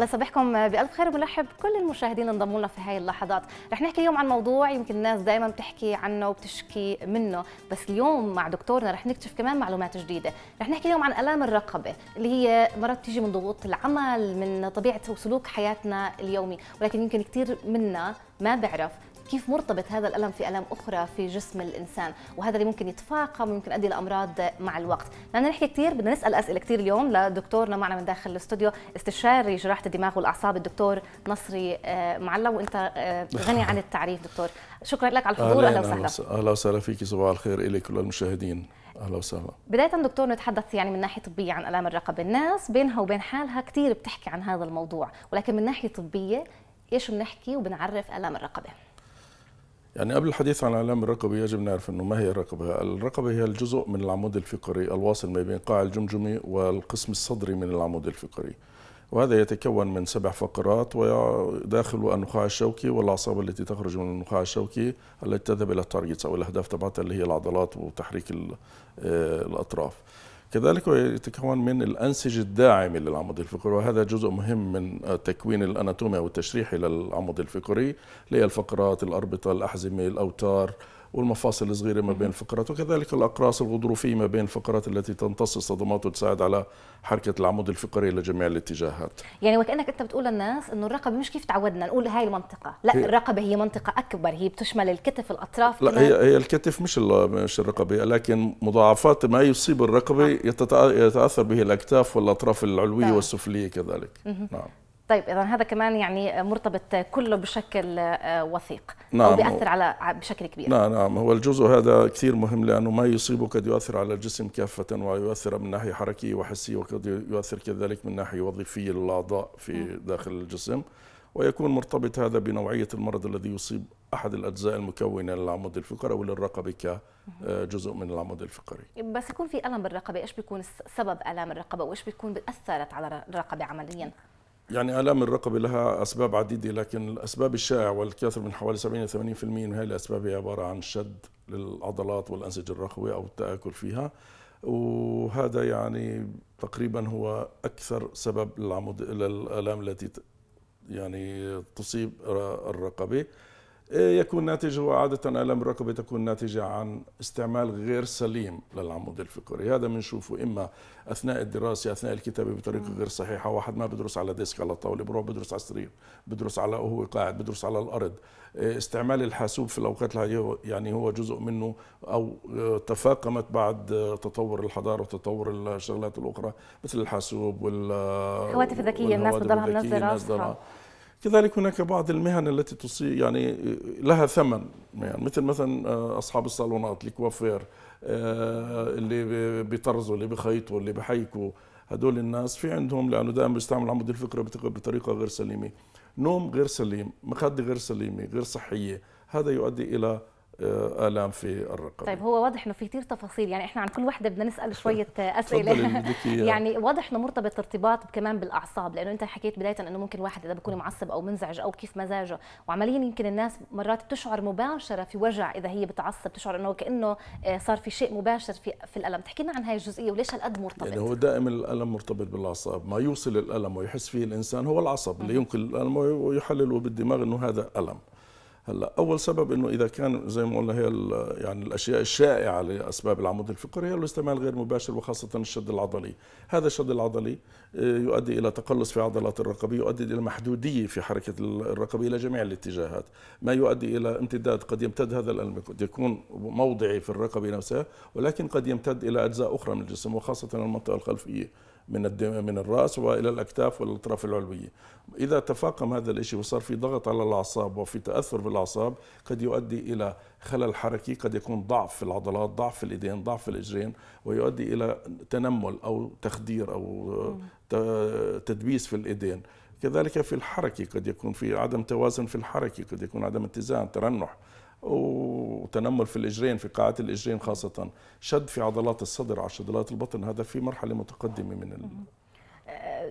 الله يصبحكم بألف خير ونرحب كل المشاهدين اللي انضموا لنا في هاي اللحظات رح نحكي اليوم عن موضوع يمكن الناس دائما بتحكي عنه وبتشكي منه بس اليوم مع دكتورنا رح نكتشف كمان معلومات جديدة رح نحكي اليوم عن آلام الرقبة اللي هي مرات تيجي من ضغوط العمل من طبيعة وسلوك حياتنا اليومي ولكن يمكن كثير منا ما بيعرف كيف مرتبط هذا الألم في الام أخرى في جسم الإنسان وهذا اللي ممكن يتفاقم ويمكن يؤدي لأمراض مع الوقت بدنا نحكي كثير بدنا نسأل أسئلة كثير اليوم لدكتورنا معنا من داخل الاستوديو استشاري جراحة الدماغ والأعصاب الدكتور نصري آه، معلم وأنت آه، غني عن التعريف دكتور شكرا لك على الحضور أهلا وسهلا أهلا وسهلا فيك صباح الخير إليك وللمشاهدين اهلا وسهلا بدايه دكتور نتحدث يعني من ناحيه طبيه عن الام الرقبه الناس بينها وبين حالها كثير بتحكي عن هذا الموضوع ولكن من ناحيه طبيه ايش بنحكي وبنعرف الام الرقبه يعني قبل الحديث عن الاعلام الرقبة يجب نعرف انه ما هي الرقبه؟ الرقبه هي الجزء من العمود الفقري الواصل ما بين قاع الجمجمه والقسم الصدري من العمود الفقري. وهذا يتكون من سبع فقرات وداخله النخاع الشوكي والأعصاب التي تخرج من النخاع الشوكي التي تذهب إلى التارجتس أو الأهداف تبعتها اللي هي العضلات وتحريك آه، الأطراف كذلك يتكون من الأنسجة الداعمة للعمود الفقري وهذا جزء مهم من تكوين الأناتومي أو التشريح للعمود الفقري اللي هي الفقرات الأربطة الأحزمة الأوتار والمفاصل الصغيرة ما بين الفقرات وكذلك الأقراص الغضروفية ما بين الفقرات التي تمتص الصدمات وتساعد على حركة العمود الفقري لجميع الاتجاهات يعني وكأنك أنت بتقول للناس أنه الرقبة مش كيف تعودنا نقول هاي المنطقة لا هي الرقبة هي منطقة أكبر هي بتشمل الكتف الأطراف لا هي, هي الكتف مش مش الرقبة لكن مضاعفات ما يصيب الرقبة نعم. يتأثر به الأكتاف والأطراف العلوية نعم. والسفلية كذلك نعم طيب اذا هذا كمان يعني مرتبط كله بشكل آه، وثيق نعم او بياثر على بشكل كبير نعم نعم هو الجزء هذا كثير مهم لانه ما يصيبه قد يؤثر على الجسم كافه ويؤثر من ناحيه حركيه وحسيه وقد يؤثر كذلك من ناحيه وظيفيه للاعضاء في نعم. داخل الجسم ويكون مرتبط هذا بنوعيه المرض الذي يصيب احد الاجزاء المكونه للعمود الفقري او للرقبه كجزء آه، من العمود الفقري. بس يكون في الم بالرقبه، ايش بيكون سبب الام الرقبه وايش بيكون اثرت على الرقبه عمليا؟ يعني آلام الرقبة لها أسباب عديدة لكن الأسباب الشائعة والكثر من حوالي 70 80% من هذه الأسباب هي عبارة عن شد للعضلات والأنسجة الرخوه أو التآكل فيها وهذا يعني تقريبا هو أكثر سبب للعمود للآلام التي يعني تصيب الرقبة إيه، يكون ناتجه عادة ألم الركبة تكون ناتجة عن استعمال غير سليم للعمود الفقري هذا بنشوفه إما أثناء الدراسة أثناء الكتابة بطريقة غير صحيحة واحد ما بدرس على ديسك على الطاولة بروح بدرس على السرير بدرس على وهو قاعد بدرس على الأرض إيه، استعمال الحاسوب في الأوقات يعني هو جزء منه أو آه، تفاقمت بعد آه، تطور الحضارة وتطور الشغلات الأخرى مثل الحاسوب وال آه، الهواتف الذكية الناس بتضلها منزلة كذلك هناك بعض المهن التي تصي يعني لها ثمن يعني مثل مثلا آه، اصحاب الصالونات الكوافير آه، اللي بيطرزوا اللي بخيطوا اللي بحيكوا هدول الناس في عندهم لانه دائما بيستعملوا عمود الفقري بطريقه غير سليمه نوم غير سليم مخده غير سليمه غير صحيه هذا يؤدي الى آه، الام في الرقبه طيب هو واضح انه في كثير تفاصيل يعني احنا عن كل وحده بدنا نسال شويه اسئله يعني واضح انه مرتبط ارتباط كمان بالاعصاب لانه انت حكيت بدايه انه ممكن واحد اذا بيكون معصب او منزعج او كيف مزاجه وعمليا يمكن الناس مرات بتشعر مباشره في وجع اذا هي بتعصب تشعر انه كانه آه، صار في شيء مباشر في في الالم تحكي لنا عن هاي الجزئيه وليش هالقد مرتبط يعني هو دائما الالم مرتبط بالاعصاب ما يوصل الالم ويحس فيه الانسان هو العصب اللي ينقل الالم ويحلله بالدماغ انه هذا الم هلا اول سبب انه اذا كان زي ما قلنا هي يعني الاشياء الشائعه لاسباب العمود الفقري هي الاستعمال غير مباشر وخاصه الشد العضلي، هذا الشد العضلي آه، يؤدي الى تقلص في عضلات الرقبه، يؤدي الى محدوديه في حركه الرقبه الى جميع الاتجاهات، ما يؤدي الى امتداد قد يمتد هذا الالم قد يكون موضعي في الرقبه نفسها ولكن قد يمتد الى اجزاء اخرى من الجسم وخاصه المنطقه الخلفيه. من من الراس والى الاكتاف والاطراف العلويه. اذا تفاقم هذا الشيء وصار في ضغط على الاعصاب وفي تاثر بالاعصاب قد يؤدي الى خلل حركي قد يكون ضعف في العضلات، ضعف في الايدين، ضعف في الاجرين ويؤدي الى تنمل او تخدير او تدبيس في الايدين. كذلك في الحركه قد يكون في عدم توازن في الحركه، قد يكون عدم اتزان، ترنح. وتنمر في الاجرين في قاعات الاجرين خاصه شد في عضلات الصدر على عضلات البطن هذا في مرحله متقدمه من ال...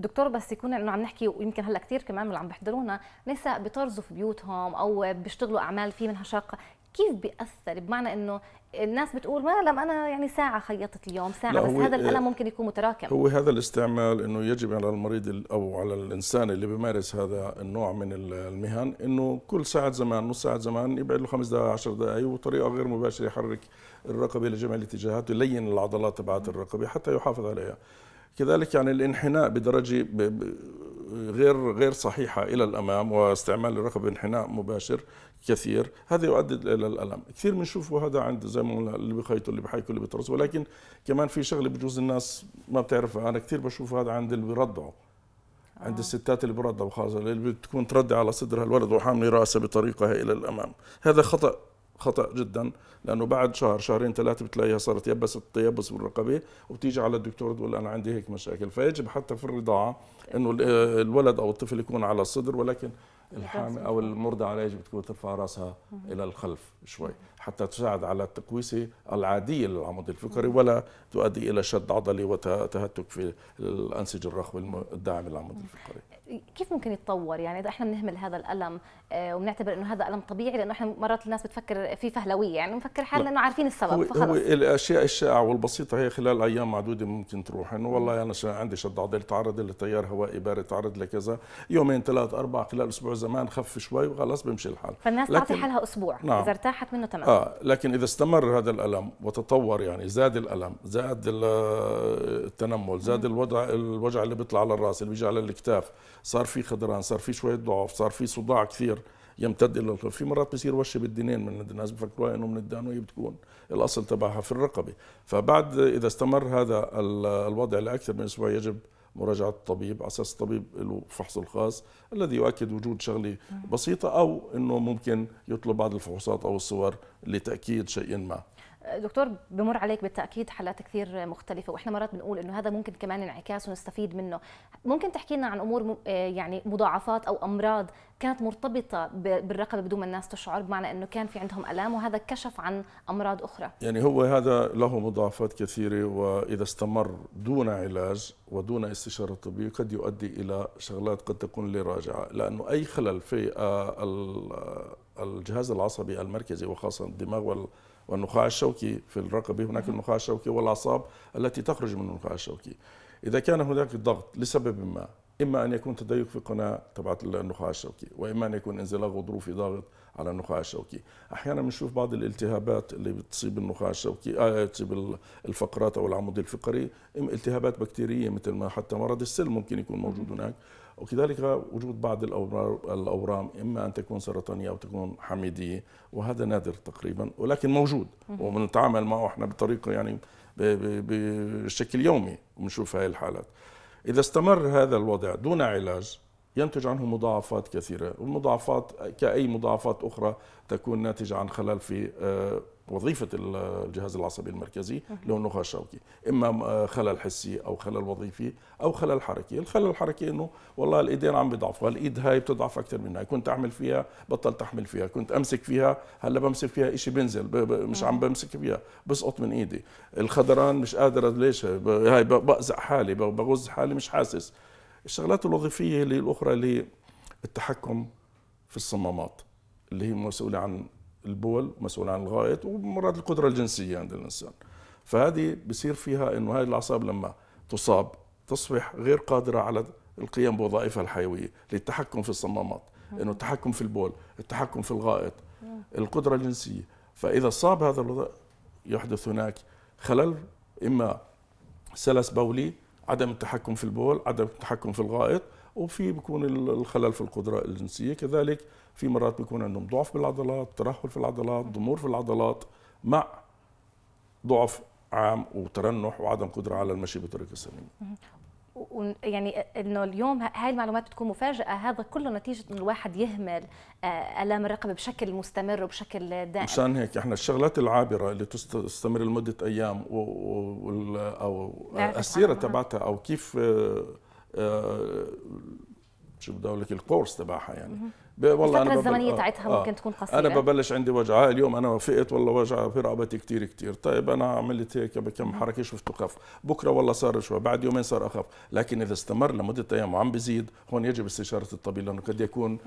دكتور بس يكون انه عم نحكي ويمكن هلا كثير كمان اللي عم بيحضرونا نساء بطرزوا في بيوتهم او بيشتغلوا اعمال في منها شاقه كيف بيأثر بمعنى انه الناس بتقول ما لم انا يعني ساعه خيطت اليوم ساعه بس هذا الالم آه، ممكن يكون متراكم هو هذا الاستعمال انه يجب على المريض او على الانسان اللي بيمارس هذا النوع من المهن انه كل ساعه زمان نص ساعه زمان يبعد له خمس دقائق 10 دقائق وبطريقه غير مباشره يحرك الرقبه لجميع الاتجاهات يلين العضلات تبعت الرقبه حتى يحافظ عليها كذلك يعني الانحناء بدرجه غير غير صحيحه الى الامام واستعمال الرقبه بانحناء مباشر كثير هذا يؤدي الى الالم كثير بنشوفه هذا عند زي ما قلنا اللي بخيطوا اللي بحيكه اللي بيطرس ولكن كمان في شغله بجوز الناس ما بتعرفها انا كثير بشوف هذا عند اللي بيرضعوا عند آه. الستات اللي برضعوا خاصه اللي بتكون ترضع على صدرها الولد وحامله راسه بطريقه الى الامام هذا خطا خطا جدا لانه بعد شهر شهرين ثلاثه بتلاقيها صارت يبست التيبس بالرقبه وبتيجي على الدكتور تقول انا عندي هيك مشاكل فيجب حتى في الرضاعه انه الولد او الطفل يكون على الصدر ولكن الحامل او المرضعه يجب تكون ترفع راسها الى الخلف شوي حتى تساعد على التقويسه العاديه للعمود الفقري ولا تؤدي الى شد عضلي وتهتك في الانسجه الرخوه الداعمه للعمود الفقري كيف ممكن يتطور يعني اذا احنا بنهمل هذا الالم آه، وبنعتبر انه هذا الم طبيعي لانه احنا مرات الناس بتفكر في فهلويه يعني بنفكر حالنا انه عارفين السبب هو فخلص هو الاشياء الشائعه والبسيطه هي خلال ايام معدوده ممكن تروح انه والله انا عندي شد عضلي تعرض لتيار هوائي بارد تعرض لكذا يومين ثلاث اربع خلال اسبوع زمان خف شوي وخلص بيمشي الحال فالناس تعطي حالها اسبوع نعم. اذا ارتاحت منه تمام اه لكن اذا استمر هذا الالم وتطور يعني زاد الالم زاد آه، التنمل زاد الوضع الوجع اللي بيطلع على الراس اللي بيجي على الاكتاف صار في خدران صار في شويه ضعف صار في صداع كثير يمتد الى الخلف في مرات بصير وشه بالدينين من عند الناس بفكروا انه من الدانوي بتكون الاصل تبعها في الرقبه فبعد اذا استمر هذا الوضع لاكثر من اسبوع يجب مراجعه الطبيب على اساس الطبيب له فحصه الخاص الذي يؤكد وجود شغله بسيطه او انه ممكن يطلب بعض الفحوصات او الصور لتاكيد شيء ما دكتور بمر عليك بالتاكيد حالات كثير مختلفه واحنا مرات بنقول انه هذا ممكن كمان انعكاس ونستفيد منه ممكن تحكي لنا عن امور آه، يعني مضاعفات او امراض كانت مرتبطه بالرقبه بدون ما الناس تشعر بمعنى انه كان في عندهم الام وهذا كشف عن امراض اخرى يعني هو هذا له مضاعفات كثيره واذا استمر دون علاج ودون استشاره طبيه قد يؤدي الى شغلات قد تكون لراجعه راجعه لانه اي خلل في آه، آه، الجهاز العصبي المركزي وخاصه الدماغ وال والنخاع الشوكي في الرقبة هناك نعم. النخاع الشوكي والأعصاب التي تخرج من النخاع الشوكي إذا كان هناك ضغط لسبب ما إما أن يكون تضيق في قناة تبعت النخاع الشوكي وإما أن يكون انزلاق غضروفي ضاغط على النخاع الشوكي أحيانا بنشوف بعض الالتهابات اللي بتصيب النخاع الشوكي آه تصيب الفقرات أو العمود الفقري التهابات بكتيرية مثل ما حتى مرض السل ممكن يكون موجود هناك وكذلك وجود بعض الأورام إما أن تكون سرطانية أو تكون حميدية وهذا نادر تقريبا ولكن موجود وبنتعامل معه احنا بطريقة يعني بشكل يومي بنشوف هاي الحالات إذا استمر هذا الوضع دون علاج ينتج عنه مضاعفات كثيرة والمضاعفات كأي مضاعفات أخرى تكون ناتجة عن خلل في آه، وظيفه الجهاز العصبي المركزي اللي هو النخاع الشوكي اما خلل حسي او خلل وظيفي او خلل حركي الخلل الحركي انه والله الايدين عم بيضعفوا الايد هاي بتضعف اكثر منها كنت اعمل فيها بطلت احمل فيها كنت امسك فيها هلا بمسك فيها شيء بنزل مش عم بمسك فيها بسقط من ايدي الخدران مش قادر ليش هاي بأزق حالي بغز حالي مش حاسس الشغلات الوظيفيه اللي الاخرى اللي التحكم في الصمامات اللي هي مسؤوله عن البول مسؤول عن الغائط ومرات القدره الجنسيه عند الانسان فهذه بصير فيها انه هذه الاعصاب لما تصاب تصبح غير قادره على القيام بوظائفها الحيويه للتحكم في الصمامات انه التحكم في البول التحكم في الغائط القدره الجنسيه فاذا صاب هذا الوضع يحدث هناك خلل اما سلس بولي عدم التحكم في البول عدم التحكم في الغائط وفي بيكون الخلل في القدره الجنسيه كذلك في مرات بيكون عندهم ضعف بالعضلات ترهل في العضلات ضمور في العضلات مع ضعف عام وترنح وعدم قدره على المشي بطريقه سليمه يعني انه اليوم هاي المعلومات بتكون مفاجاه هذا كله نتيجه انه الواحد يهمل آه، الام الرقبه بشكل مستمر وبشكل دائم مشان هيك احنا الشغلات العابره اللي تستمر لمده ايام او السيره تبعتها او كيف آه، آه، شو بدي اقول لك الكورس تبعها يعني والله الفترة الزمنية آه، تاعتها آه. ممكن تكون قصيرة أنا ببلش عندي آه اليوم أنا وفقت والله وجع في رقبتي كثير كثير طيب أنا عملت هيك بكم حركة شفت خف بكرة والله صار شوي بعد يومين صار أخف لكن إذا استمر لمدة أيام وعم بزيد هون يجب استشارة الطبيب لأنه قد يكون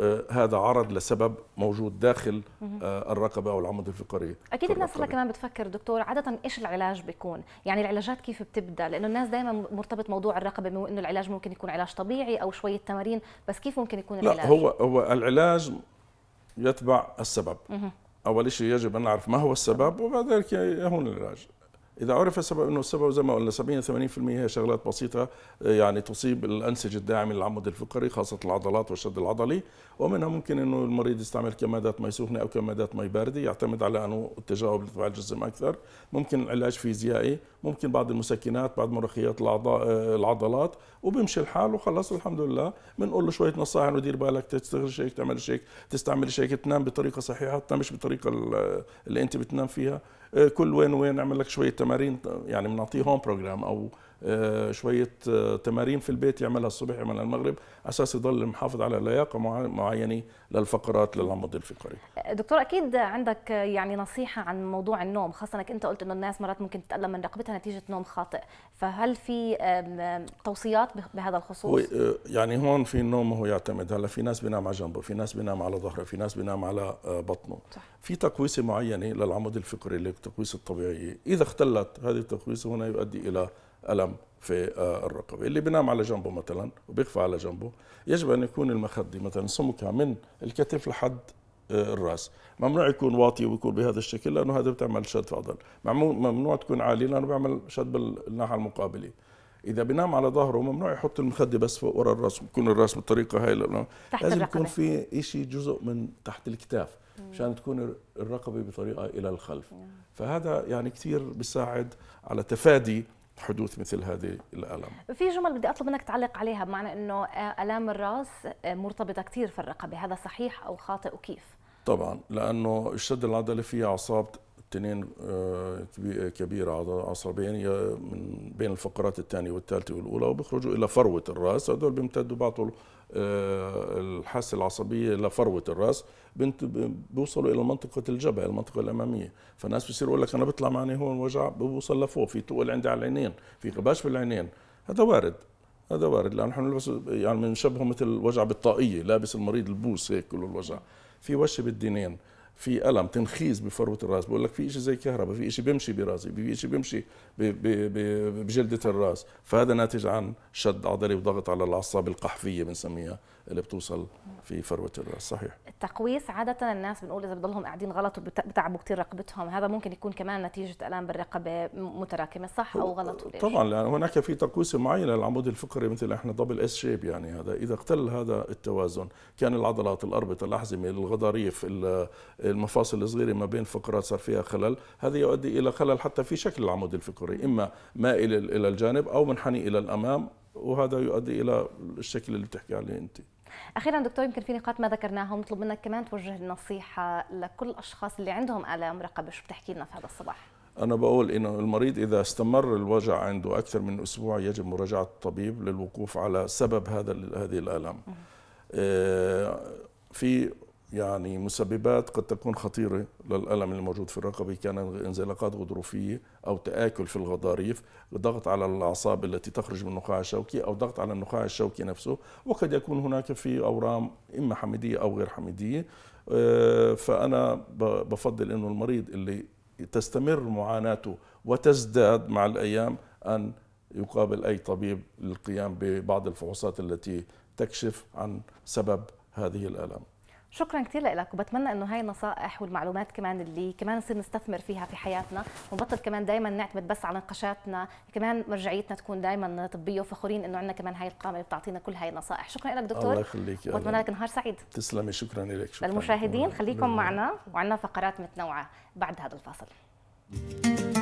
آه، هذا عرض لسبب موجود داخل آه، الرقبه او العمود الفقري اكيد الناس هلا كمان بتفكر دكتور عاده ايش العلاج بيكون يعني العلاجات كيف بتبدا لانه الناس دائما مرتبط موضوع الرقبه بانه العلاج ممكن يكون علاج طبيعي او شويه تمارين بس كيف ممكن يكون العلاج لا هو هو العلاج يتبع السبب اول شيء يجب ان نعرف ما هو السبب وبعد ذلك يهون العلاج إذا عرف السبب أنه السبب زي ما قلنا 70 80% هي شغلات بسيطة آه، يعني تصيب الأنسجة الداعمة للعمود الفقري خاصة العضلات والشد العضلي ومنها ممكن أنه المريض يستعمل كمادات مي سخنة أو كمادات مي باردة يعتمد على أنه التجاوب تبع الجسم أكثر ممكن علاج فيزيائي ممكن بعض المسكنات بعض مرخيات آه، العضلات وبمشي الحال وخلص الحمد لله بنقول له شوية نصائح أنه دير بالك تشتغل شيك تعمل شيك تستعمل شيك تنام بطريقة صحيحة تنامش بطريقة اللي أنت بتنام فيها كل وين وين نعمل لك شويه تمارين يعني بنعطيه هوم بروجرام او آه، شويه آه، تمارين في البيت يعملها الصبح يعملها المغرب اساس يضل محافظ على لياقه معينه للفقرات للعمود الفقري دكتور اكيد عندك يعني نصيحه عن موضوع النوم خاصه انك انت قلت انه الناس مرات ممكن تتالم من رقبتها نتيجه نوم خاطئ فهل في توصيات بهذا الخصوص آه، يعني هون في النوم هو يعتمد هلا في ناس بينام على جنبه في ناس بينام على ظهره في ناس بينام على بطنه صح. في تقويسه معينه للعمود الفقري اللي التقويسة الطبيعيه اذا اختلت هذه التقويسه هنا يؤدي الى الم في آه، الرقبه اللي بينام على جنبه مثلا وبيخفى على جنبه يجب ان يكون المخده مثلا سمكها من الكتف لحد آه، الراس ممنوع يكون واطي ويكون بهذا الشكل لانه هذا بتعمل شد في عضل ممنوع تكون عالي لانه بيعمل شد بالناحيه المقابله اذا بنام على ظهره ممنوع يحط المخده بس فوق ورا الراس يكون الراس بالطريقه هاي لازم الرقبة. يكون في شيء جزء من تحت الكتاف مشان تكون الرقبه بطريقه الى الخلف نعم. فهذا يعني كثير بيساعد على تفادي حدوث مثل هذه الالام في جمل بدي اطلب منك تعلق عليها بمعنى انه آه، الام الراس آه، مرتبطه كثير في الرقبه هذا صحيح او خاطئ وكيف طبعا لانه الشد العضلي فيه اعصاب تنين آه، كبيرة عصبين من بين الفقرات الثانية والثالثة والأولى وبيخرجوا إلى فروة الرأس هذول بيمتدوا بعضوا آه، الحاسة العصبية إلى فروة الرأس بيوصلوا إلى منطقة الجبهة المنطقة الأمامية فالناس بيصيروا يقول لك أنا بطلع معي هون وجع بوصل لفوق في تقول عندي على العينين في غباش بالعينين هذا وارد هذا وارد لأن نحن نلبس يعني بنشبهه مثل وجع بالطاقية لابس المريض البوس هيك كل الوجع في وشة بالدينين في الم تنخيز بفروه الراس بقول لك في شيء زي كهرباء في شيء بيمشي براسي في شيء بيمشي بجلده الراس فهذا ناتج عن شد عضلي وضغط على الاعصاب القحفيه بنسميها اللي بتوصل في فروه الراس صحيح التقويس عاده الناس بنقول اذا بضلهم قاعدين غلط وبتعبوا كثير رقبتهم هذا ممكن يكون كمان نتيجه الام بالرقبه متراكمه صح او غلط وليش؟ طبعا لان يعني هناك في تقويس معين للعمود الفقري مثل احنا دبل اس شيب يعني هذا اذا اختل هذا التوازن كان العضلات الاربطه الاحزمه الغضاريف المفاصل الصغيرة ما بين الفقرات صار فيها خلل هذا يؤدي إلى خلل حتى في شكل العمود الفقري إما مائل إلى الجانب أو منحني إلى الأمام وهذا يؤدي إلى الشكل اللي بتحكي عليه أنت اخيرا دكتور يمكن في نقاط ما ذكرناها ونطلب منك كمان توجه النصيحه لكل الاشخاص اللي عندهم الام رقبه شو بتحكي لنا في هذا الصباح أنا بقول إنه المريض إذا استمر الوجع عنده أكثر من أسبوع يجب مراجعة الطبيب للوقوف على سبب هذا هذه الآلام. آه، في يعني مسببات قد تكون خطيرة للألم الموجود في الرقبة كان انزلاقات غضروفية أو تآكل في الغضاريف ضغط على الأعصاب التي تخرج من النخاع الشوكي أو ضغط على النخاع الشوكي نفسه وقد يكون هناك في أورام إما حميدية أو غير حميدية آه، فأنا بفضل أنه المريض اللي تستمر معاناته وتزداد مع الأيام أن يقابل أي طبيب للقيام ببعض الفحوصات التي تكشف عن سبب هذه الآلام شكرا كثير لك وبتمنى انه هاي النصائح والمعلومات كمان اللي كمان نصير نستثمر فيها في حياتنا ونبطل كمان دائما نعتمد بس على نقاشاتنا كمان مرجعيتنا تكون دائما طبيه وفخورين انه عندنا كمان هاي القامه اللي بتعطينا كل هاي النصائح شكرا لك دكتور الله يخليك واتمنى لك نهار سعيد تسلمي شكرا لك شكرا للمشاهدين خليكم معنا وعندنا فقرات متنوعه بعد هذا الفاصل